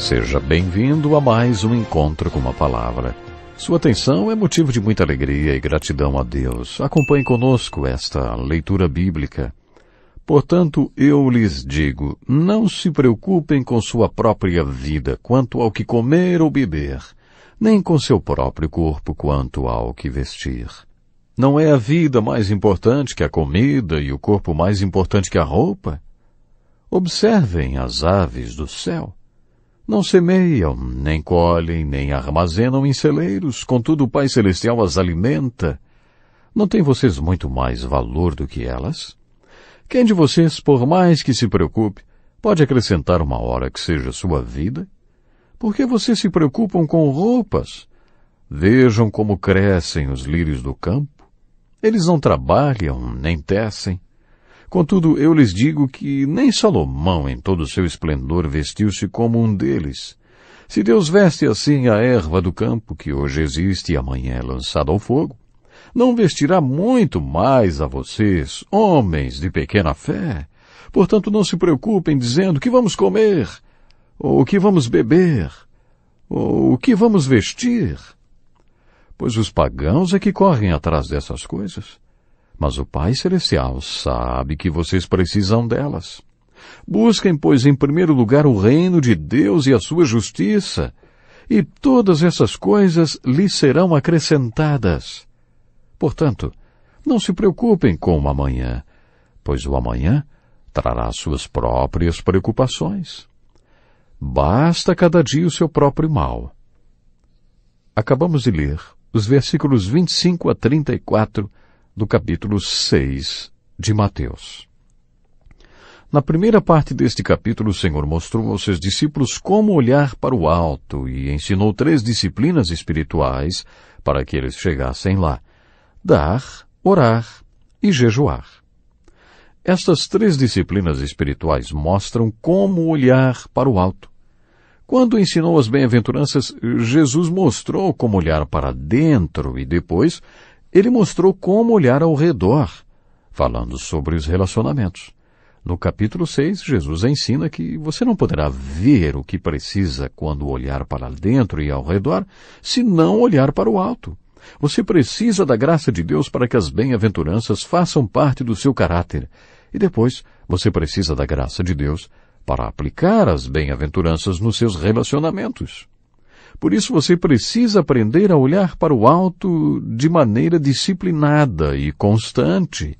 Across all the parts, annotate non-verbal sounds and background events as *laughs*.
Seja bem-vindo a mais um encontro com uma palavra. Sua atenção é motivo de muita alegria e gratidão a Deus. Acompanhe conosco esta leitura bíblica. Portanto, eu lhes digo: não se preocupem com sua própria vida quanto ao que comer ou beber, nem com seu próprio corpo quanto ao que vestir. Não é a vida mais importante que a comida e o corpo mais importante que a roupa? Observem as aves do céu. Não semeiam, nem colhem, nem armazenam em celeiros, contudo o Pai Celestial as alimenta. Não têm vocês muito mais valor do que elas? Quem de vocês, por mais que se preocupe, pode acrescentar uma hora que seja sua vida? Por que vocês se preocupam com roupas? Vejam como crescem os lírios do campo. Eles não trabalham, nem tecem. Contudo, eu lhes digo que nem Salomão, em todo o seu esplendor, vestiu-se como um deles. Se Deus veste assim a erva do campo, que hoje existe e amanhã é lançada ao fogo, não vestirá muito mais a vocês, homens de pequena fé. Portanto, não se preocupem dizendo que vamos comer, ou que vamos beber, ou o que vamos vestir. Pois os pagãos é que correm atrás dessas coisas. Mas o Pai Celestial sabe que vocês precisam delas. Busquem, pois, em primeiro lugar o reino de Deus e a sua justiça, e todas essas coisas lhes serão acrescentadas. Portanto, não se preocupem com o amanhã, pois o amanhã trará suas próprias preocupações. Basta cada dia o seu próprio mal. Acabamos de ler os versículos 25 a 34 do capítulo 6 de Mateus. Na primeira parte deste capítulo, o Senhor mostrou aos seus discípulos como olhar para o alto e ensinou três disciplinas espirituais para que eles chegassem lá: dar, orar e jejuar. Estas três disciplinas espirituais mostram como olhar para o alto. Quando ensinou as bem-aventuranças, Jesus mostrou como olhar para dentro e depois ele mostrou como olhar ao redor, falando sobre os relacionamentos. No capítulo 6, Jesus ensina que você não poderá ver o que precisa quando olhar para dentro e ao redor, se não olhar para o alto. Você precisa da graça de Deus para que as bem-aventuranças façam parte do seu caráter. E depois, você precisa da graça de Deus para aplicar as bem-aventuranças nos seus relacionamentos. Por isso você precisa aprender a olhar para o alto de maneira disciplinada e constante.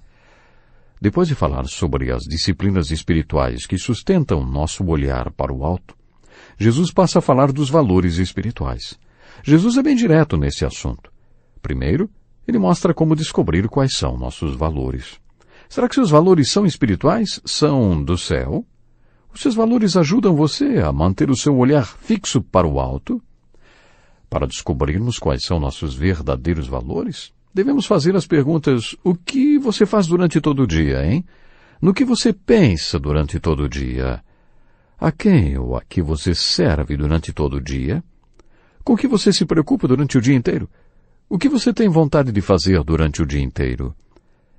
Depois de falar sobre as disciplinas espirituais que sustentam nosso olhar para o alto, Jesus passa a falar dos valores espirituais. Jesus é bem direto nesse assunto. Primeiro, ele mostra como descobrir quais são nossos valores. Será que seus valores são espirituais? São do céu? Os seus valores ajudam você a manter o seu olhar fixo para o alto? Para descobrirmos quais são nossos verdadeiros valores, devemos fazer as perguntas: o que você faz durante todo o dia, hein? No que você pensa durante todo o dia? A quem ou a que você serve durante todo o dia? Com que você se preocupa durante o dia inteiro? O que você tem vontade de fazer durante o dia inteiro?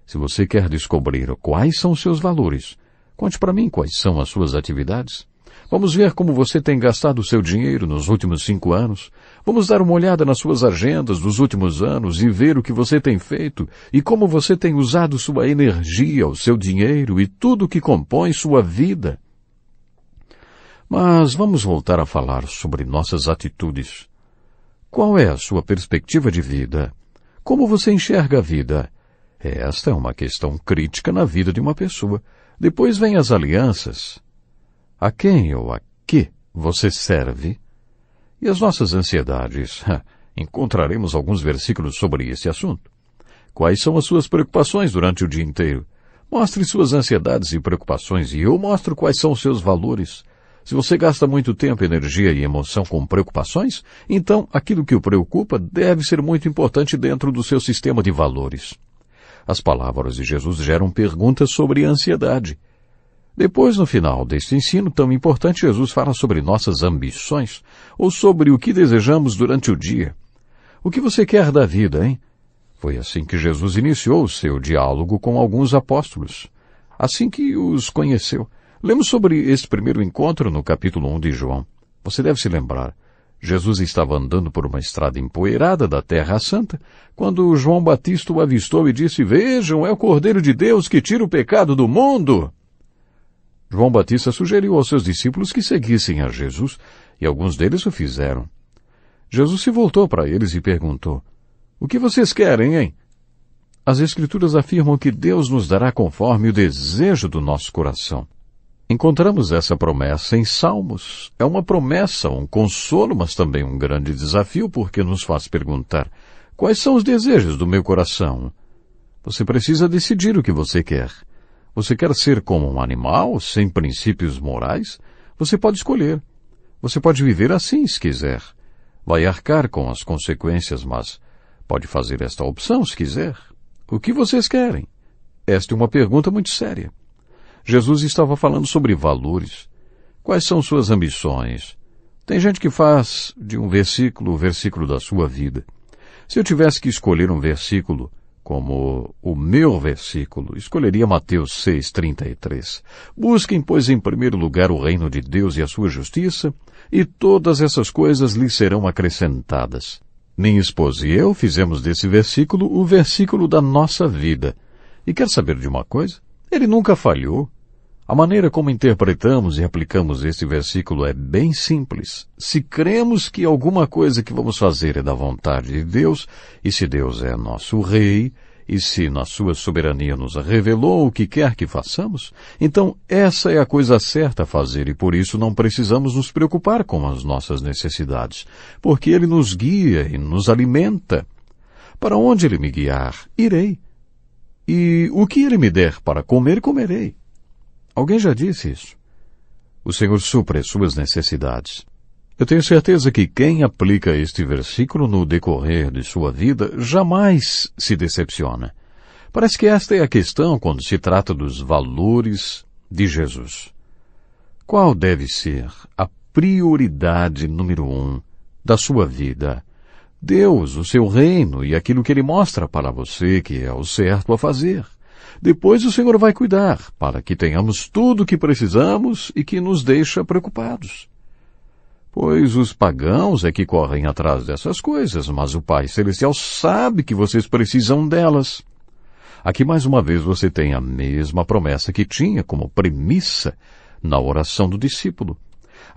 Se você quer descobrir quais são seus valores, conte para mim quais são as suas atividades. Vamos ver como você tem gastado seu dinheiro nos últimos cinco anos. Vamos dar uma olhada nas suas agendas dos últimos anos e ver o que você tem feito e como você tem usado sua energia, o seu dinheiro e tudo o que compõe sua vida. Mas vamos voltar a falar sobre nossas atitudes. Qual é a sua perspectiva de vida? Como você enxerga a vida? Esta é uma questão crítica na vida de uma pessoa. Depois vêm as alianças a quem ou a que você serve? E as nossas ansiedades? *laughs* Encontraremos alguns versículos sobre esse assunto. Quais são as suas preocupações durante o dia inteiro? Mostre suas ansiedades e preocupações e eu mostro quais são os seus valores. Se você gasta muito tempo, energia e emoção com preocupações, então aquilo que o preocupa deve ser muito importante dentro do seu sistema de valores. As palavras de Jesus geram perguntas sobre ansiedade. Depois, no final deste ensino tão importante, Jesus fala sobre nossas ambições ou sobre o que desejamos durante o dia. O que você quer da vida, hein? Foi assim que Jesus iniciou o seu diálogo com alguns apóstolos. Assim que os conheceu. Lemos sobre este primeiro encontro no capítulo 1 de João. Você deve se lembrar. Jesus estava andando por uma estrada empoeirada da Terra Santa, quando João Batista o avistou e disse, Vejam, é o Cordeiro de Deus que tira o pecado do mundo. João Batista sugeriu aos seus discípulos que seguissem a Jesus, e alguns deles o fizeram. Jesus se voltou para eles e perguntou: O que vocês querem, hein? As Escrituras afirmam que Deus nos dará conforme o desejo do nosso coração. Encontramos essa promessa em Salmos. É uma promessa, um consolo, mas também um grande desafio, porque nos faz perguntar: quais são os desejos do meu coração? Você precisa decidir o que você quer. Você quer ser como um animal, sem princípios morais? Você pode escolher. Você pode viver assim se quiser. Vai arcar com as consequências, mas pode fazer esta opção se quiser. O que vocês querem? Esta é uma pergunta muito séria. Jesus estava falando sobre valores. Quais são suas ambições? Tem gente que faz de um versículo o versículo da sua vida. Se eu tivesse que escolher um versículo como o meu versículo, escolheria Mateus 6:33. Busquem, pois, em primeiro lugar o reino de Deus e a sua justiça, e todas essas coisas lhe serão acrescentadas. Minha esposa e eu fizemos desse versículo o versículo da nossa vida. E quer saber de uma coisa? Ele nunca falhou. A maneira como interpretamos e aplicamos esse versículo é bem simples. Se cremos que alguma coisa que vamos fazer é da vontade de Deus, e se Deus é nosso Rei, e se na sua soberania nos revelou o que quer que façamos, então essa é a coisa certa a fazer e por isso não precisamos nos preocupar com as nossas necessidades, porque Ele nos guia e nos alimenta. Para onde Ele me guiar, irei. E o que Ele me der para comer, comerei Alguém já disse isso. O Senhor supre suas necessidades. Eu tenho certeza que quem aplica este versículo no decorrer de sua vida jamais se decepciona. Parece que esta é a questão quando se trata dos valores de Jesus. Qual deve ser a prioridade número um da sua vida? Deus, o seu reino e aquilo que ele mostra para você que é o certo a fazer. Depois o Senhor vai cuidar, para que tenhamos tudo o que precisamos e que nos deixa preocupados. Pois os pagãos é que correm atrás dessas coisas, mas o Pai Celestial sabe que vocês precisam delas. Aqui mais uma vez você tem a mesma promessa que tinha como premissa na oração do discípulo.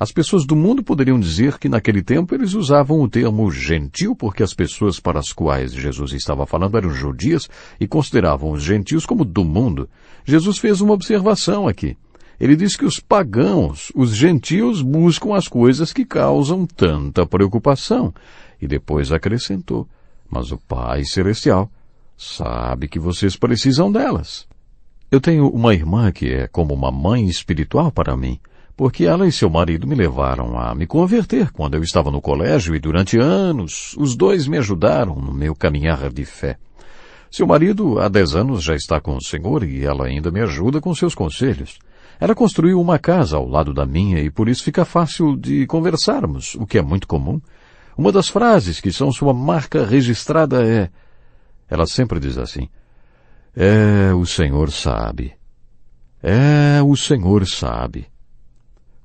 As pessoas do mundo poderiam dizer que naquele tempo eles usavam o termo gentil porque as pessoas para as quais Jesus estava falando eram judias e consideravam os gentios como do mundo. Jesus fez uma observação aqui. Ele disse que os pagãos, os gentios, buscam as coisas que causam tanta preocupação. E depois acrescentou: Mas o Pai Celestial sabe que vocês precisam delas. Eu tenho uma irmã que é como uma mãe espiritual para mim porque ela e seu marido me levaram a me converter quando eu estava no colégio e durante anos os dois me ajudaram no meu caminhar de fé. Seu marido há dez anos já está com o Senhor e ela ainda me ajuda com seus conselhos. Ela construiu uma casa ao lado da minha e por isso fica fácil de conversarmos, o que é muito comum. Uma das frases que são sua marca registrada é: ela sempre diz assim, é, o Senhor sabe. É, o Senhor sabe.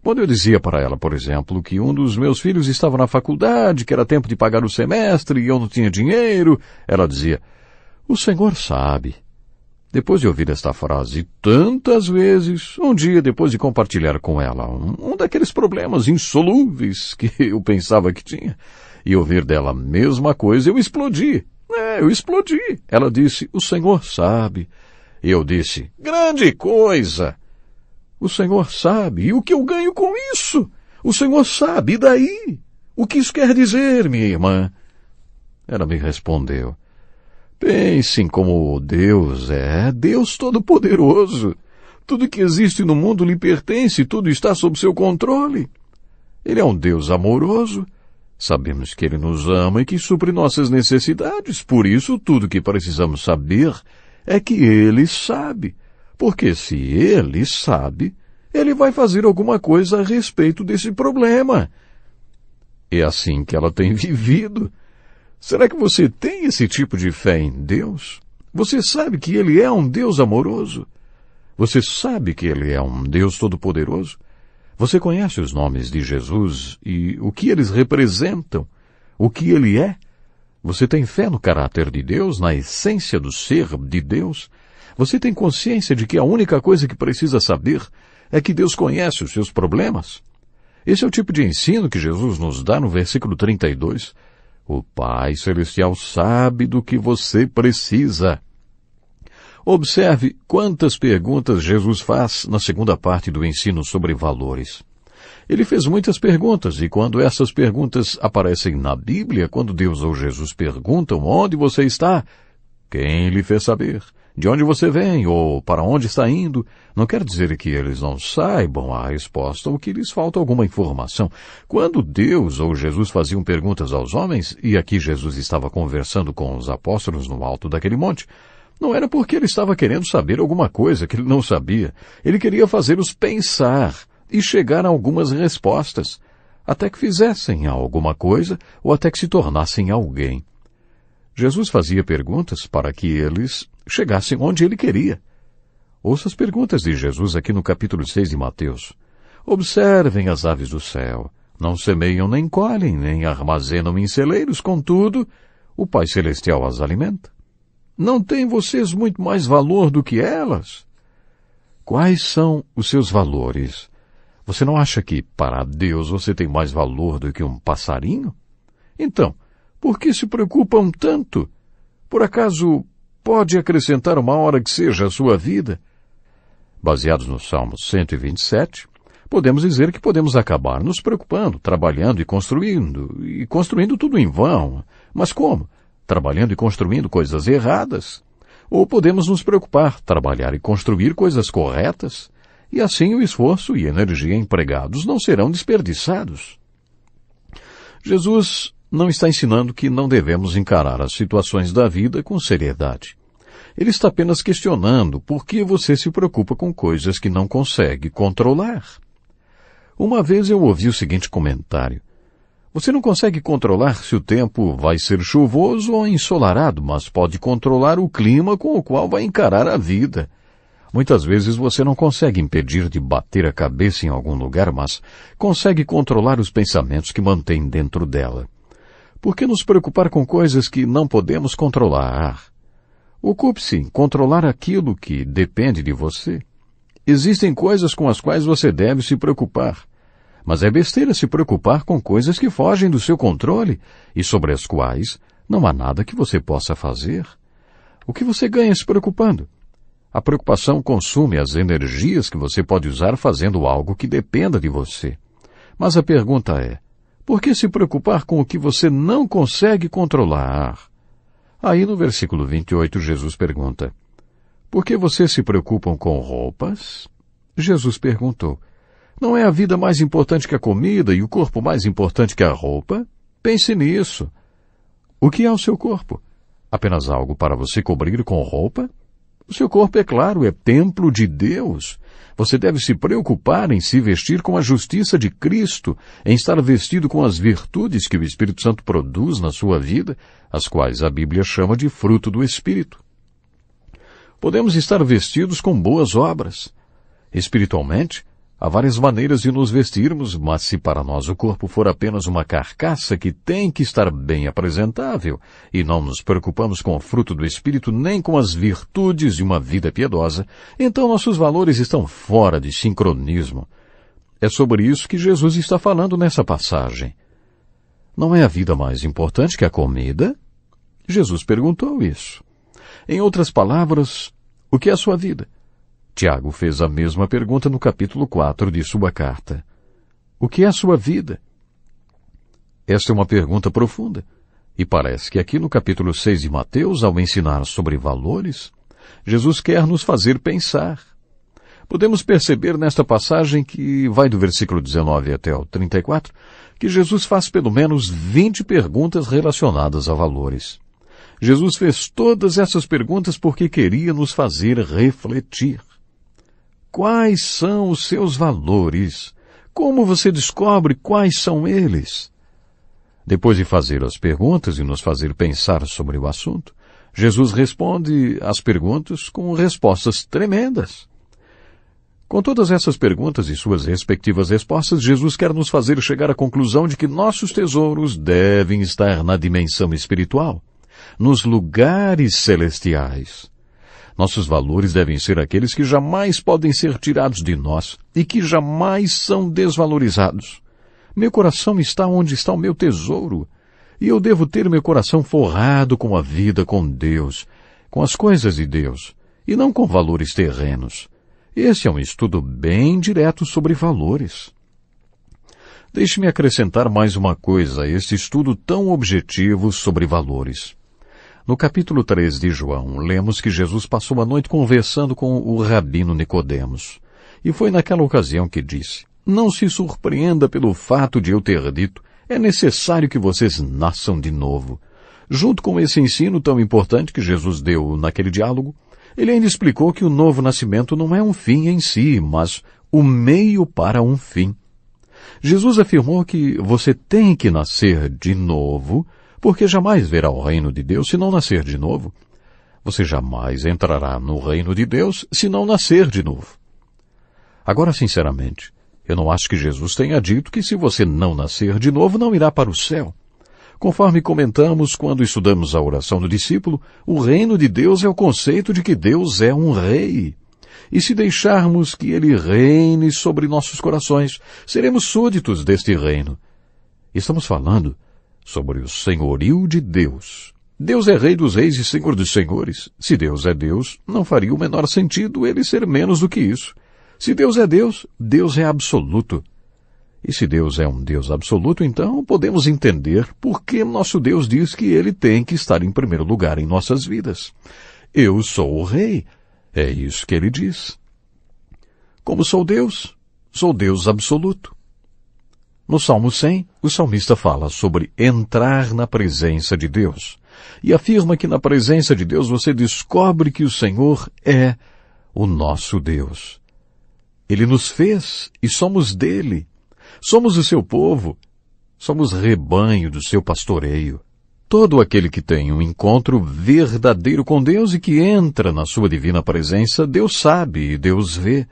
Quando eu dizia para ela, por exemplo, que um dos meus filhos estava na faculdade, que era tempo de pagar o semestre e eu não tinha dinheiro, ela dizia: O senhor sabe. Depois de ouvir esta frase tantas vezes, um dia depois de compartilhar com ela um, um daqueles problemas insolúveis *laughs* que eu pensava que tinha, e ouvir dela a mesma coisa, eu explodi. É, eu explodi. Ela disse: O senhor sabe. Eu disse: Grande coisa! O Senhor sabe. E o que eu ganho com isso? O Senhor sabe. E daí? O que isso quer dizer, minha irmã? Ela me respondeu. Pensem como Deus é, Deus Todo-Poderoso. Tudo que existe no mundo lhe pertence, tudo está sob seu controle. Ele é um Deus amoroso. Sabemos que ele nos ama e que supre nossas necessidades, por isso tudo que precisamos saber é que ele sabe. Porque se ele sabe, ele vai fazer alguma coisa a respeito desse problema. É assim que ela tem *laughs* vivido. Será que você tem esse tipo de fé em Deus? Você sabe que Ele é um Deus amoroso? Você sabe que Ele é um Deus todo-poderoso? Você conhece os nomes de Jesus e o que eles representam? O que Ele é? Você tem fé no caráter de Deus, na essência do ser de Deus? Você tem consciência de que a única coisa que precisa saber é que Deus conhece os seus problemas? Esse é o tipo de ensino que Jesus nos dá no versículo 32. O Pai Celestial sabe do que você precisa. Observe quantas perguntas Jesus faz na segunda parte do ensino sobre valores. Ele fez muitas perguntas, e quando essas perguntas aparecem na Bíblia, quando Deus ou Jesus perguntam onde você está, quem lhe fez saber? de onde você vem ou para onde está indo, não quer dizer que eles não saibam a resposta ou que lhes falta alguma informação. Quando Deus ou Jesus faziam perguntas aos homens, e aqui Jesus estava conversando com os apóstolos no alto daquele monte, não era porque ele estava querendo saber alguma coisa que ele não sabia. Ele queria fazê-los pensar e chegar a algumas respostas, até que fizessem alguma coisa ou até que se tornassem alguém. Jesus fazia perguntas para que eles chegassem onde ele queria. Ouça as perguntas de Jesus aqui no capítulo 6 de Mateus. Observem as aves do céu. Não semeiam nem colhem, nem armazenam em celeiros, contudo, o Pai Celestial as alimenta. Não têm vocês muito mais valor do que elas? Quais são os seus valores? Você não acha que, para Deus, você tem mais valor do que um passarinho? Então, por que se preocupam tanto? Por acaso pode acrescentar uma hora que seja à sua vida. Baseados no Salmo 127, podemos dizer que podemos acabar nos preocupando, trabalhando e construindo, e construindo tudo em vão. Mas como? Trabalhando e construindo coisas erradas. Ou podemos nos preocupar, trabalhar e construir coisas corretas, e assim o esforço e energia empregados não serão desperdiçados. Jesus não está ensinando que não devemos encarar as situações da vida com seriedade. Ele está apenas questionando por que você se preocupa com coisas que não consegue controlar. Uma vez eu ouvi o seguinte comentário. Você não consegue controlar se o tempo vai ser chuvoso ou ensolarado, mas pode controlar o clima com o qual vai encarar a vida. Muitas vezes você não consegue impedir de bater a cabeça em algum lugar, mas consegue controlar os pensamentos que mantém dentro dela. Por que nos preocupar com coisas que não podemos controlar? Ocupe-se em controlar aquilo que depende de você. Existem coisas com as quais você deve se preocupar, mas é besteira se preocupar com coisas que fogem do seu controle e sobre as quais não há nada que você possa fazer. O que você ganha se preocupando? A preocupação consome as energias que você pode usar fazendo algo que dependa de você. Mas a pergunta é: por que se preocupar com o que você não consegue controlar? Aí no versículo 28, Jesus pergunta: Por que vocês se preocupam com roupas? Jesus perguntou: Não é a vida mais importante que a comida e o corpo mais importante que a roupa? Pense nisso. O que é o seu corpo? Apenas algo para você cobrir com roupa? O seu corpo, é claro, é templo de Deus. Você deve se preocupar em se vestir com a justiça de Cristo, em estar vestido com as virtudes que o Espírito Santo produz na sua vida, as quais a Bíblia chama de fruto do Espírito. Podemos estar vestidos com boas obras. Espiritualmente, Há várias maneiras de nos vestirmos, mas se para nós o corpo for apenas uma carcaça que tem que estar bem apresentável, e não nos preocupamos com o fruto do espírito nem com as virtudes de uma vida piedosa, então nossos valores estão fora de sincronismo. É sobre isso que Jesus está falando nessa passagem. Não é a vida mais importante que a comida? Jesus perguntou isso. Em outras palavras, o que é a sua vida? Tiago fez a mesma pergunta no capítulo 4 de sua carta. O que é a sua vida? Esta é uma pergunta profunda. E parece que aqui no capítulo 6 de Mateus, ao ensinar sobre valores, Jesus quer nos fazer pensar. Podemos perceber nesta passagem que vai do versículo 19 até o 34, que Jesus faz pelo menos 20 perguntas relacionadas a valores. Jesus fez todas essas perguntas porque queria nos fazer refletir. Quais são os seus valores? Como você descobre quais são eles? Depois de fazer as perguntas e nos fazer pensar sobre o assunto, Jesus responde às perguntas com respostas tremendas. Com todas essas perguntas e suas respectivas respostas, Jesus quer nos fazer chegar à conclusão de que nossos tesouros devem estar na dimensão espiritual, nos lugares celestiais. Nossos valores devem ser aqueles que jamais podem ser tirados de nós e que jamais são desvalorizados. Meu coração está onde está o meu tesouro. E eu devo ter meu coração forrado com a vida com Deus, com as coisas de Deus, e não com valores terrenos. Esse é um estudo bem direto sobre valores. Deixe-me acrescentar mais uma coisa a este estudo tão objetivo sobre valores. No capítulo 3 de João, lemos que Jesus passou a noite conversando com o rabino Nicodemos. E foi naquela ocasião que disse: Não se surpreenda pelo fato de eu ter dito: é necessário que vocês nasçam de novo. Junto com esse ensino tão importante que Jesus deu naquele diálogo, ele ainda explicou que o novo nascimento não é um fim em si, mas o meio para um fim. Jesus afirmou que você tem que nascer de novo porque jamais verá o reino de Deus se não nascer de novo. Você jamais entrará no reino de Deus se não nascer de novo. Agora, sinceramente, eu não acho que Jesus tenha dito que se você não nascer de novo, não irá para o céu. Conforme comentamos quando estudamos a oração do discípulo, o reino de Deus é o conceito de que Deus é um rei. E se deixarmos que ele reine sobre nossos corações, seremos súditos deste reino. Estamos falando sobre o senhorio de Deus. Deus é Rei dos Reis e Senhor dos Senhores. Se Deus é Deus, não faria o menor sentido ele ser menos do que isso. Se Deus é Deus, Deus é absoluto. E se Deus é um Deus absoluto, então podemos entender por que nosso Deus diz que ele tem que estar em primeiro lugar em nossas vidas. Eu sou o Rei. É isso que ele diz. Como sou Deus, sou Deus absoluto. No Salmo 100, o salmista fala sobre entrar na presença de Deus e afirma que na presença de Deus você descobre que o Senhor é o nosso Deus. Ele nos fez e somos dele. Somos o seu povo. Somos rebanho do seu pastoreio. Todo aquele que tem um encontro verdadeiro com Deus e que entra na sua divina presença, Deus sabe e Deus vê.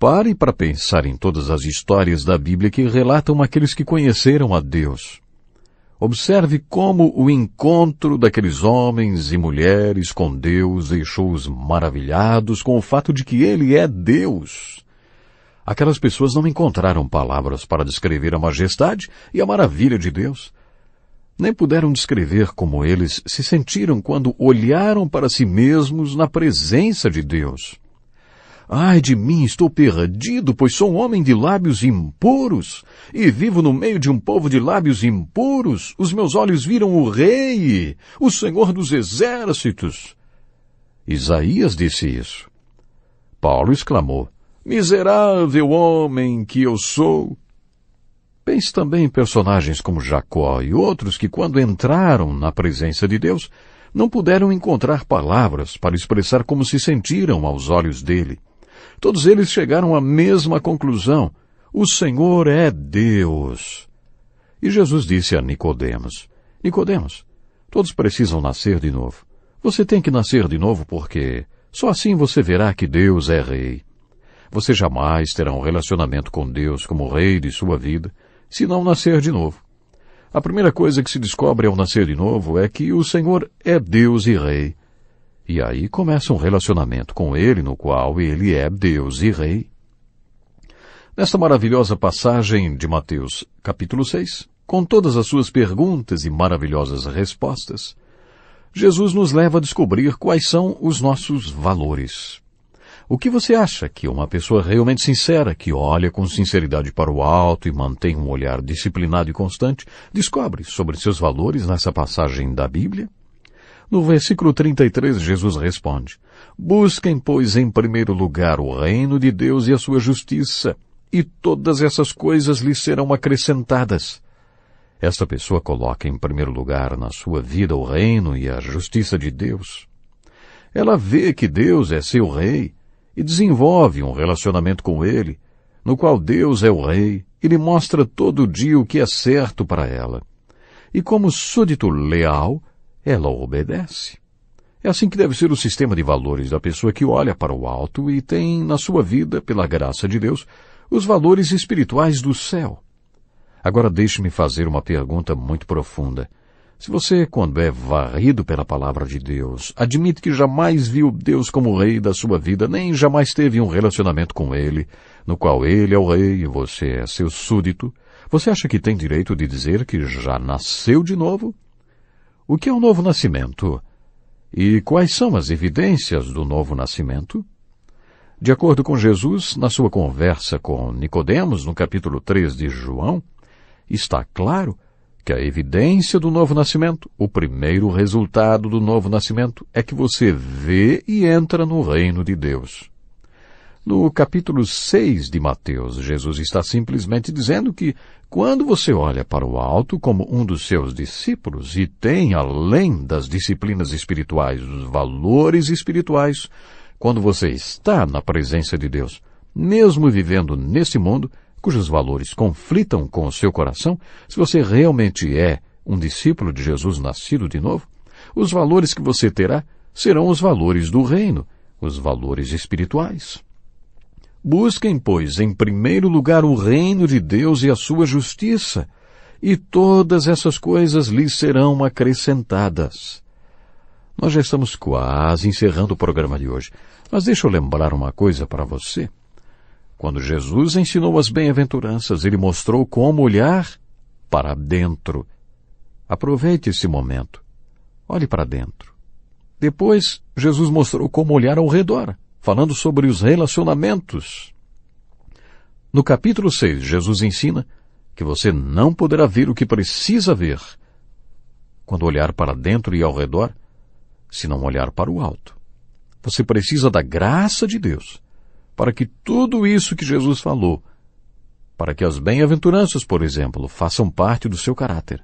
Pare para pensar em todas as histórias da Bíblia que relatam aqueles que conheceram a Deus. Observe como o encontro daqueles homens e mulheres com Deus deixou-os maravilhados com o fato de que Ele é Deus. Aquelas pessoas não encontraram palavras para descrever a majestade e a maravilha de Deus. Nem puderam descrever como eles se sentiram quando olharam para si mesmos na presença de Deus. Ai de mim, estou perdido, pois sou um homem de lábios impuros, e vivo no meio de um povo de lábios impuros. Os meus olhos viram o Rei, o Senhor dos Exércitos. Isaías disse isso. Paulo exclamou, Miserável homem que eu sou! Pense também em personagens como Jacó e outros que, quando entraram na presença de Deus, não puderam encontrar palavras para expressar como se sentiram aos olhos dele. Todos eles chegaram à mesma conclusão: o Senhor é Deus. E Jesus disse a Nicodemos: Nicodemos, todos precisam nascer de novo. Você tem que nascer de novo porque só assim você verá que Deus é rei. Você jamais terá um relacionamento com Deus como rei de sua vida se não nascer de novo. A primeira coisa que se descobre ao nascer de novo é que o Senhor é Deus e rei. E aí começa um relacionamento com ele, no qual ele é Deus e Rei. Nesta maravilhosa passagem de Mateus, capítulo 6, com todas as suas perguntas e maravilhosas respostas, Jesus nos leva a descobrir quais são os nossos valores. O que você acha que uma pessoa realmente sincera, que olha com sinceridade para o alto e mantém um olhar disciplinado e constante, descobre sobre seus valores nessa passagem da Bíblia? No versículo 33, Jesus responde, Busquem, pois, em primeiro lugar o reino de Deus e a sua justiça, e todas essas coisas lhe serão acrescentadas. Esta pessoa coloca em primeiro lugar na sua vida o reino e a justiça de Deus. Ela vê que Deus é seu rei e desenvolve um relacionamento com ele, no qual Deus é o rei e lhe mostra todo dia o que é certo para ela. E como súdito leal, ela obedece. É assim que deve ser o sistema de valores da pessoa que olha para o alto e tem na sua vida, pela graça de Deus, os valores espirituais do céu. Agora deixe-me fazer uma pergunta muito profunda. Se você, quando é varrido pela palavra de Deus, admite que jamais viu Deus como rei da sua vida, nem jamais teve um relacionamento com Ele, no qual Ele é o rei e você é seu súdito, você acha que tem direito de dizer que já nasceu de novo? O que é o novo nascimento? E quais são as evidências do novo nascimento? De acordo com Jesus, na sua conversa com Nicodemos, no capítulo 3 de João, está claro que a evidência do novo nascimento, o primeiro resultado do novo nascimento, é que você vê e entra no reino de Deus. No capítulo 6 de Mateus, Jesus está simplesmente dizendo que quando você olha para o alto como um dos seus discípulos e tem, além das disciplinas espirituais, os valores espirituais, quando você está na presença de Deus, mesmo vivendo neste mundo, cujos valores conflitam com o seu coração, se você realmente é um discípulo de Jesus nascido de novo, os valores que você terá serão os valores do reino, os valores espirituais. Busquem, pois, em primeiro lugar o reino de Deus e a sua justiça, e todas essas coisas lhes serão acrescentadas. Nós já estamos quase encerrando o programa de hoje, mas deixa eu lembrar uma coisa para você. Quando Jesus ensinou as bem-aventuranças, ele mostrou como olhar para dentro. Aproveite esse momento. Olhe para dentro. Depois, Jesus mostrou como olhar ao redor falando sobre os relacionamentos. No capítulo 6, Jesus ensina que você não poderá ver o que precisa ver quando olhar para dentro e ao redor, se não olhar para o alto. Você precisa da graça de Deus para que tudo isso que Jesus falou, para que as bem-aventuranças, por exemplo, façam parte do seu caráter.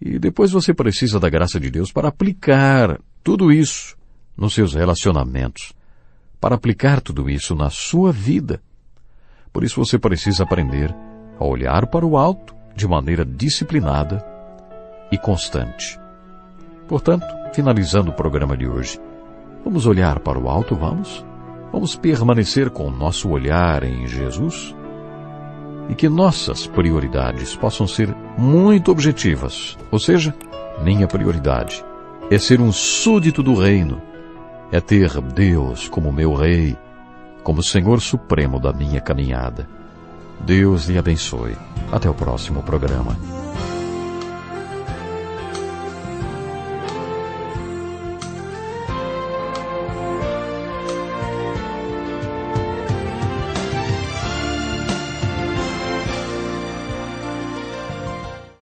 E depois você precisa da graça de Deus para aplicar tudo isso nos seus relacionamentos para aplicar tudo isso na sua vida. Por isso você precisa aprender a olhar para o alto de maneira disciplinada e constante. Portanto, finalizando o programa de hoje, vamos olhar para o alto, vamos? Vamos permanecer com o nosso olhar em Jesus? E que nossas prioridades possam ser muito objetivas, ou seja, minha prioridade é ser um súdito do reino é ter Deus como meu Rei, como Senhor Supremo da minha caminhada. Deus lhe abençoe. Até o próximo programa.